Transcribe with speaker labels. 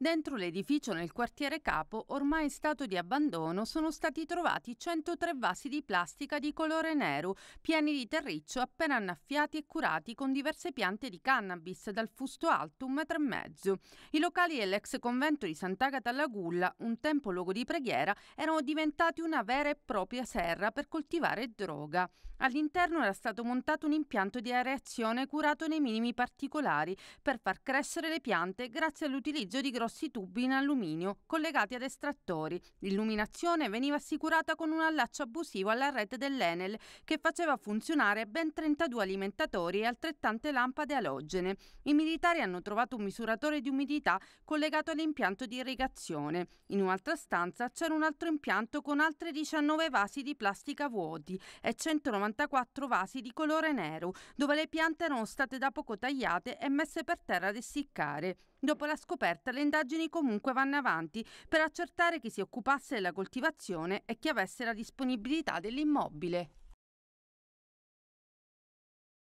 Speaker 1: Dentro l'edificio nel quartiere Capo, ormai in stato di abbandono, sono stati trovati 103 vasi di plastica di colore nero, pieni di terriccio appena annaffiati e curati con diverse piante di cannabis dal fusto alto un metro e mezzo. I locali dell'ex convento di Sant'Agata alla Gulla, un tempo luogo di preghiera, erano diventati una vera e propria serra per coltivare droga. All'interno era stato montato un impianto di areazione curato nei minimi particolari per far crescere le piante grazie all'utilizzo di grossi grossi tubi in alluminio collegati ad estrattori. L'illuminazione veniva assicurata con un allaccio abusivo alla rete dell'Enel che faceva funzionare ben 32 alimentatori e altrettante lampade alogene. I militari hanno trovato un misuratore di umidità collegato all'impianto di irrigazione. In un'altra stanza c'era un altro impianto con altri 19 vasi di plastica vuoti e 194 vasi di colore nero, dove le piante erano state da poco tagliate e messe per terra ad essiccare. Dopo la scoperta le indagini comunque vanno avanti per accertare chi si occupasse della coltivazione e chi avesse la disponibilità dell'immobile.